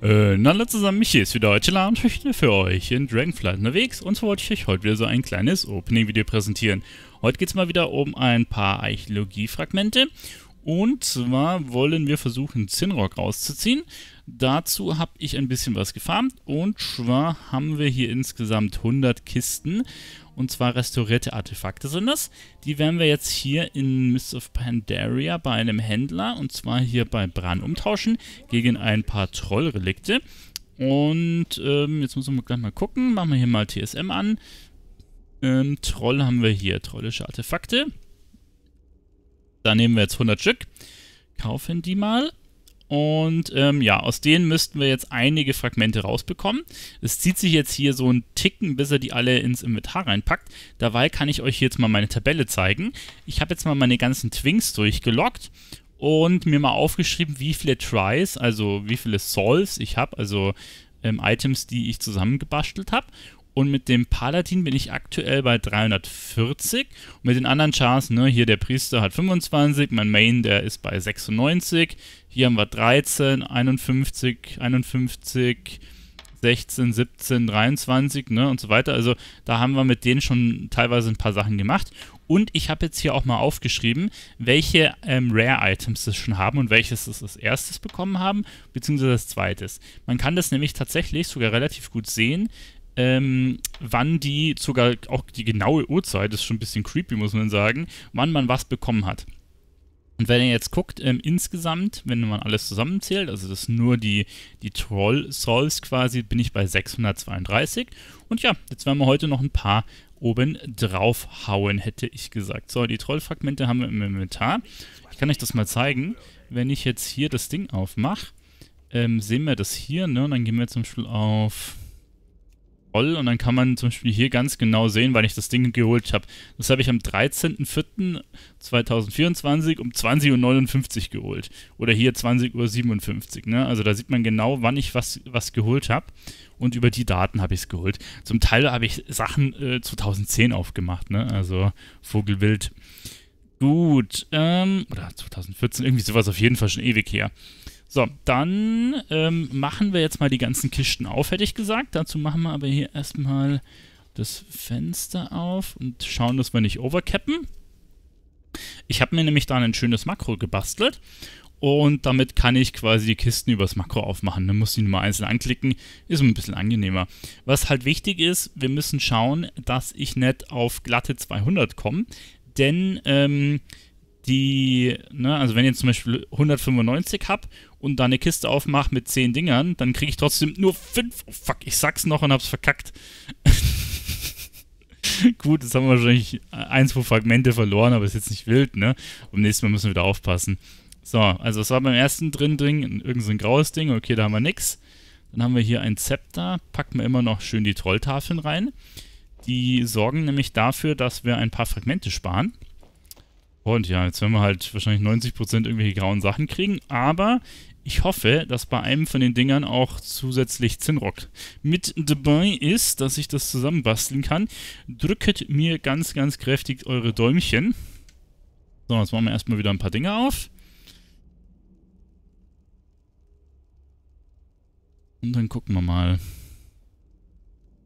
Äh, na, hallo zusammen, hier ist wieder heute und ich bin für euch in Dragonflight unterwegs und so wollte ich euch heute wieder so ein kleines Opening-Video präsentieren. Heute geht es mal wieder um ein paar Archäologie-Fragmente und zwar wollen wir versuchen, Zinrock rauszuziehen. Dazu habe ich ein bisschen was gefarmt und zwar haben wir hier insgesamt 100 Kisten und zwar restaurierte Artefakte sind das. Die werden wir jetzt hier in Mist of Pandaria bei einem Händler und zwar hier bei Bran umtauschen gegen ein paar Trollrelikte. Und ähm, jetzt müssen wir gleich mal gucken, machen wir hier mal TSM an. Ähm, Troll haben wir hier, trollische Artefakte. Da nehmen wir jetzt 100 Stück, kaufen die mal und ähm, ja, aus denen müssten wir jetzt einige Fragmente rausbekommen. Es zieht sich jetzt hier so ein Ticken, bis er die alle ins Inventar reinpackt. Dabei kann ich euch jetzt mal meine Tabelle zeigen. Ich habe jetzt mal meine ganzen Twinks durchgelockt und mir mal aufgeschrieben, wie viele Tries, also wie viele Solves ich habe, also ähm, Items, die ich zusammengebastelt habe. Und mit dem Paladin bin ich aktuell bei 340. Und mit den anderen Chars, ne, hier der Priester hat 25, mein Main, der ist bei 96. Hier haben wir 13, 51, 51, 16, 17, 23, ne, und so weiter. Also da haben wir mit denen schon teilweise ein paar Sachen gemacht. Und ich habe jetzt hier auch mal aufgeschrieben, welche ähm, Rare-Items das schon haben und welches es als erstes bekommen haben, beziehungsweise das zweites. Man kann das nämlich tatsächlich sogar relativ gut sehen, ähm, wann die, sogar auch die genaue Uhrzeit, ist schon ein bisschen creepy, muss man sagen, wann man was bekommen hat. Und wenn ihr jetzt guckt, ähm, insgesamt, wenn man alles zusammenzählt, also das nur die, die Troll-Souls quasi, bin ich bei 632. Und ja, jetzt werden wir heute noch ein paar oben drauf hauen, hätte ich gesagt. So, die Trollfragmente haben wir im Inventar. Ich kann euch das mal zeigen. Wenn ich jetzt hier das Ding aufmache, ähm, sehen wir das hier, ne? Und dann gehen wir zum Beispiel auf Roll und dann kann man zum Beispiel hier ganz genau sehen, wann ich das Ding geholt habe. Das habe ich am 13.04.2024 um 20.59 Uhr geholt. Oder hier 20.57 Uhr. Ne? Also da sieht man genau, wann ich was, was geholt habe und über die Daten habe ich es geholt. Zum Teil habe ich Sachen äh, 2010 aufgemacht, ne? also Vogelwild. Gut, ähm, oder 2014, irgendwie sowas auf jeden Fall schon ewig her. So, dann ähm, machen wir jetzt mal die ganzen Kisten auf, hätte ich gesagt. Dazu machen wir aber hier erstmal das Fenster auf und schauen, dass wir nicht overcappen. Ich habe mir nämlich da ein schönes Makro gebastelt und damit kann ich quasi die Kisten übers Makro aufmachen. Dann muss ich nur mal einzeln anklicken, ist ein bisschen angenehmer. Was halt wichtig ist, wir müssen schauen, dass ich nicht auf glatte 200 komme, denn ähm, die, ne, also wenn ich zum Beispiel 195 habe und da eine Kiste aufmache mit zehn Dingern, dann kriege ich trotzdem nur fünf. Oh fuck, ich sag's noch und hab's verkackt. Gut, jetzt haben wir wahrscheinlich ein, zwei Fragmente verloren, aber ist jetzt nicht wild, ne? Beim nächsten Mal müssen wir wieder aufpassen. So, also was war beim ersten drin drin? irgendein so graues Ding, okay, da haben wir nix. Dann haben wir hier ein Zepter, packen wir immer noch schön die Trolltafeln rein. Die sorgen nämlich dafür, dass wir ein paar Fragmente sparen. Und ja, jetzt werden wir halt wahrscheinlich 90% irgendwelche grauen Sachen kriegen, aber ich hoffe, dass bei einem von den Dingern auch zusätzlich Zinnrock mit dabei ist, dass ich das zusammenbasteln kann. Drücket mir ganz, ganz kräftig eure Däumchen. So, jetzt machen wir erstmal wieder ein paar Dinge auf. Und dann gucken wir mal.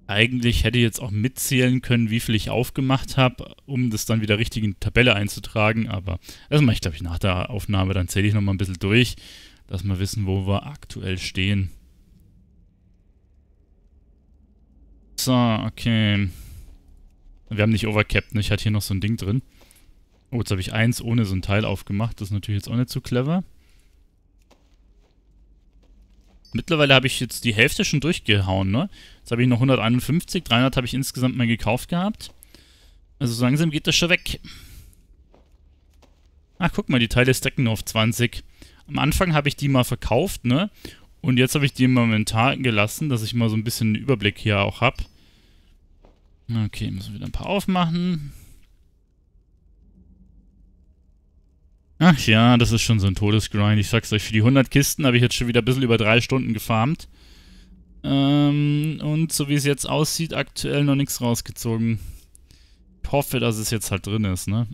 Eigentlich hätte ich jetzt auch mitzählen können, wie viel ich aufgemacht habe, um das dann wieder richtig in die Tabelle einzutragen, aber das mache ich, glaube ich, nach der Aufnahme. Dann zähle ich nochmal ein bisschen durch dass wir wissen, wo wir aktuell stehen. So, okay. Wir haben nicht overcapped, ne? Ich hatte hier noch so ein Ding drin. Oh, jetzt habe ich eins ohne so ein Teil aufgemacht. Das ist natürlich jetzt auch nicht so clever. Mittlerweile habe ich jetzt die Hälfte schon durchgehauen, ne? Jetzt habe ich noch 151, 300 habe ich insgesamt mal gekauft gehabt. Also so langsam geht das schon weg. Ach, guck mal, die Teile stacken nur auf 20 am Anfang habe ich die mal verkauft, ne? Und jetzt habe ich die momentan gelassen, dass ich mal so ein bisschen einen Überblick hier auch habe. Okay, müssen wir wieder ein paar aufmachen. Ach ja, das ist schon so ein Todesgrind. Ich sag's euch, für die 100 Kisten habe ich jetzt schon wieder ein bisschen über 3 Stunden gefarmt. Ähm, und so wie es jetzt aussieht, aktuell noch nichts rausgezogen. Ich hoffe, dass es jetzt halt drin ist, ne?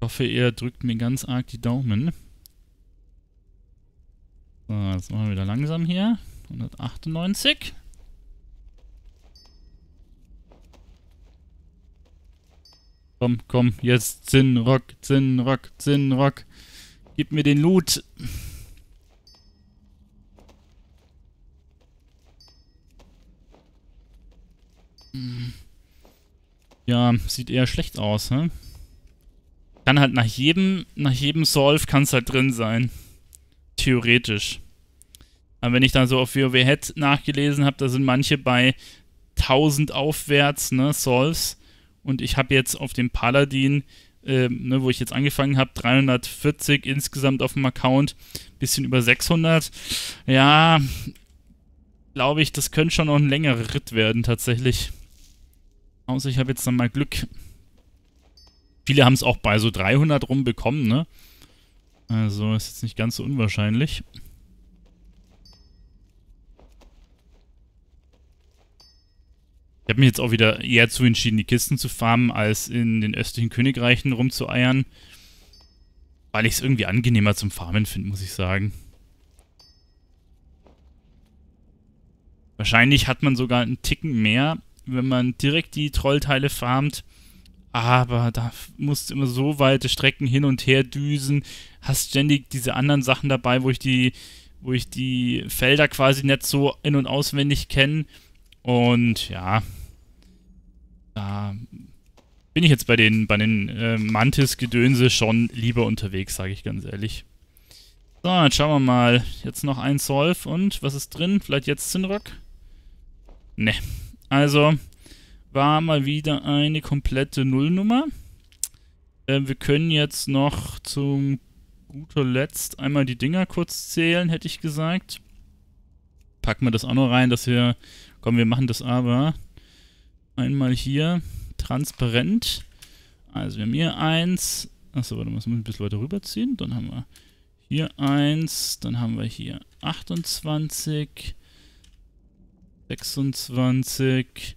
Ich hoffe, ihr drückt mir ganz arg die Daumen. So, jetzt machen wir wieder langsam hier. 198. Komm, komm, jetzt Zinnrock, Zinnrock, Zinnrock. Gib mir den Loot. Hm. Ja, sieht eher schlecht aus, ne? kann halt nach jedem, nach jedem Solve kann es halt drin sein. Theoretisch. Aber wenn ich da so auf WoW Head nachgelesen habe, da sind manche bei 1000 aufwärts, ne, Solves. Und ich habe jetzt auf dem Paladin, äh, ne, wo ich jetzt angefangen habe, 340 insgesamt auf dem Account, bisschen über 600. Ja, glaube ich, das könnte schon noch ein längerer Ritt werden tatsächlich. Außer ich habe jetzt dann mal Glück. Viele haben es auch bei so 300 rum bekommen, ne? Also ist jetzt nicht ganz so unwahrscheinlich. Ich habe mich jetzt auch wieder eher zu entschieden, die Kisten zu farmen, als in den östlichen Königreichen rumzueiern. Weil ich es irgendwie angenehmer zum Farmen finde, muss ich sagen. Wahrscheinlich hat man sogar einen Ticken mehr, wenn man direkt die Trollteile farmt, aber da musst du immer so weite Strecken hin und her düsen, hast ständig diese anderen Sachen dabei, wo ich die, wo ich die Felder quasi nicht so in- und auswendig kenne. Und ja, da bin ich jetzt bei den, bei den äh, Mantis-Gedönse schon lieber unterwegs, sage ich ganz ehrlich. So, jetzt schauen wir mal. Jetzt noch ein Solve und was ist drin? Vielleicht jetzt Zinrock? Ne. Also, war mal wieder eine komplette Nullnummer. Äh, wir können jetzt noch zum guter Letzt einmal die Dinger kurz zählen, hätte ich gesagt. Packen wir das auch noch rein, dass wir... Komm, wir machen das aber. Einmal hier. Transparent. Also wir haben hier eins. Achso, warte mal, das muss ich ein bisschen weiter rüberziehen. Dann haben wir hier eins. Dann haben wir hier 28. 26.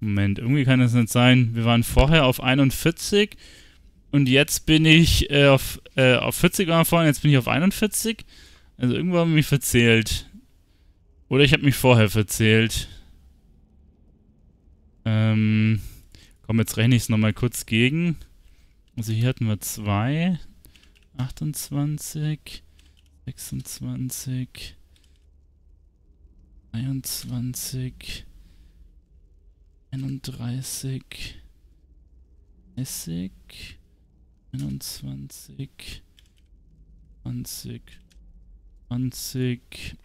Moment, irgendwie kann das nicht sein. Wir waren vorher auf 41 und jetzt bin ich äh, auf, äh, auf 40 war vorhin, jetzt bin ich auf 41. Also irgendwo haben wir mich verzählt. Oder ich habe mich vorher verzählt. Ähm, komm, jetzt rechne ich es nochmal kurz gegen. Also hier hatten wir 2, 28, 26, 23, 31, 30, 21, 20, 20, 21,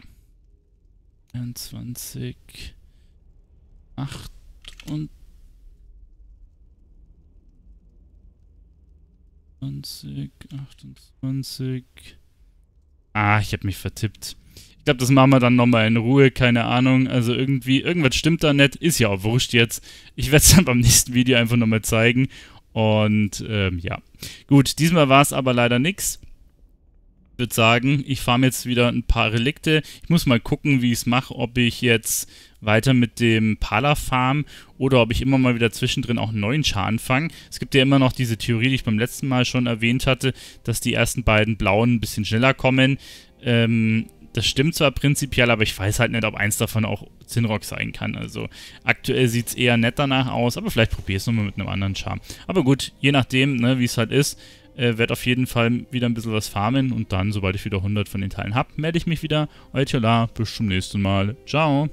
8 und 20, 28, Ah, ich habe mich vertippt. Ich glaube, das machen wir dann nochmal in Ruhe, keine Ahnung. Also irgendwie, irgendwas stimmt da nicht, ist ja auch wurscht jetzt. Ich werde es dann beim nächsten Video einfach nochmal zeigen. Und ähm, ja, gut, diesmal war es aber leider nichts. Ich würde sagen, ich farm jetzt wieder ein paar Relikte. Ich muss mal gucken, wie ich es mache, ob ich jetzt weiter mit dem Pala-Farm oder ob ich immer mal wieder zwischendrin auch einen neuen Char anfange. Es gibt ja immer noch diese Theorie, die ich beim letzten Mal schon erwähnt hatte, dass die ersten beiden blauen ein bisschen schneller kommen. Ähm, das stimmt zwar prinzipiell, aber ich weiß halt nicht, ob eins davon auch Zinrock sein kann. Also aktuell sieht es eher nett danach aus, aber vielleicht probiere ich es nochmal mit einem anderen Char. Aber gut, je nachdem, ne, wie es halt ist, äh, werde auf jeden Fall wieder ein bisschen was farmen und dann, sobald ich wieder 100 von den Teilen habe, melde ich mich wieder. Euer Tiola, bis zum nächsten Mal. Ciao.